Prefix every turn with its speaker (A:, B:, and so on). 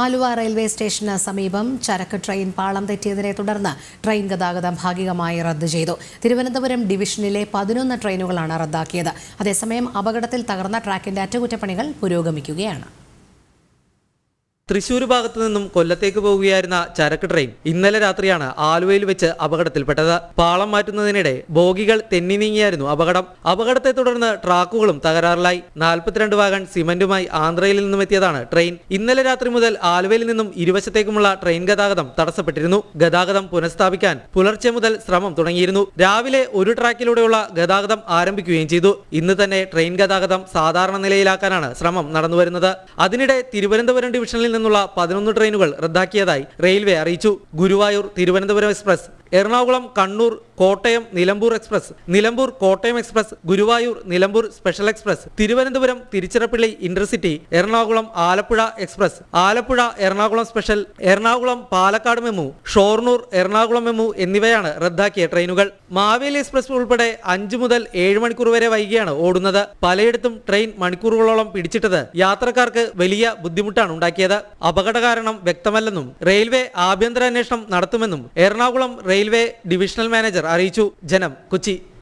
A: Aluva railway സ്റ്റേഷന് സമീപം ചരക്ക് train പാളം തെറ്റിയതിനെ തുടർന്ന് ട്രെയിൻ ഗതാഗതം ഭാഗികമായി റദ്ദ് ചെയ്തു തിരുവനന്തപുരം ഡിവിഷനിലെ പതിനൊന്ന് ട്രെയിനുകളാണ് റദ്ദാക്കിയത് അതേസമയം അപകടത്തിൽ തകർന്ന ട്രാക്കിന്റെ അറ്റകുറ്റപ്പണികൾ പുരോഗമിക്കുകയാണ്
B: തൃശൂർ ഭാഗത്തു നിന്നും കൊല്ലത്തേക്ക് പോവുകയായിരുന്ന ചരക്ക് ട്രെയിൻ ഇന്നലെ രാത്രിയാണ് ആലുവയിൽ വെച്ച് അപകടത്തിൽപ്പെട്ടത് പാളം മാറ്റുന്നതിനിടെ ബോഗികൾ തെന്നി നീങ്ങിയായിരുന്നു അപകടം അപകടത്തെ തുടർന്ന് ട്രാക്കുകളും തകരാറിലായി നാൽപ്പത്തിരണ്ട് വാഗൺ സിമന്റുമായി ആന്ധ്രയിൽ നിന്നും എത്തിയതാണ് ട്രെയിൻ ഇന്നലെ രാത്രി മുതൽ ആലുവയിൽ നിന്നും ഇരുവശത്തേക്കുമുള്ള ട്രെയിൻ ഗതാഗതം തടസ്സപ്പെട്ടിരുന്നു ഗതാഗതം പുനഃസ്ഥാപിക്കാൻ പുലർച്ചെ മുതൽ ശ്രമം തുടങ്ങിയിരുന്നു രാവിലെ ഒരു ട്രാക്കിലൂടെയുള്ള ഗതാഗതം ആരംഭിക്കുകയും ചെയ്തു ഇന്ന് തന്നെ ട്രെയിൻ ഗതാഗതം സാധാരണ നിലയിലാക്കാനാണ് ശ്രമം നടന്നുവരുന്നത് അതിനിടെ തിരുവനന്തപുരം ഡിവിഷനിൽ നിന്നുള്ള പതിനൊന്ന് ട്രെയിനുകൾ റദ്ദാക്കിയതായി റെയിൽവേ അറിയിച്ചു Guruvayur Thiruvananthapuram express Ernakulam Kannur Kottayam Nilambur express Nilambur Kottayam express Guruvayur Nilambur special express Thiruvananthapuram Tiruchirappalli intercity Ernakulam Alappuzha express Alappuzha Ernakulam special Ernakulam Palakkad MEMU Shoranur Ernakulam MEMU എന്നിവയാണ് റദ്ദാക്കിയ ട്രെയിനുകൾ മാവേലി എക്സ്പ്രസ് ഉൾപ്പെടെ അഞ്ചു മുതൽ ഏഴ് മണിക്കൂർ വരെ വൈകിയാണ് ഓടുന്നത് പലയിടത്തും ട്രെയിൻ മണിക്കൂറുകളോളം പിടിച്ചിട്ടത് യാത്രക്കാർക്ക് വലിയ ബുദ്ധിമുട്ടാണ് ഉണ്ടാക്കിയത് അപകട കാരണം വ്യക്തമല്ലെന്നും റെയിൽവേ ആഭ്യന്തര അന്വേഷണം നടത്തുമെന്നും എറണാകുളം रेलवे डिविषण मानेजर अच्छी जनम कुछ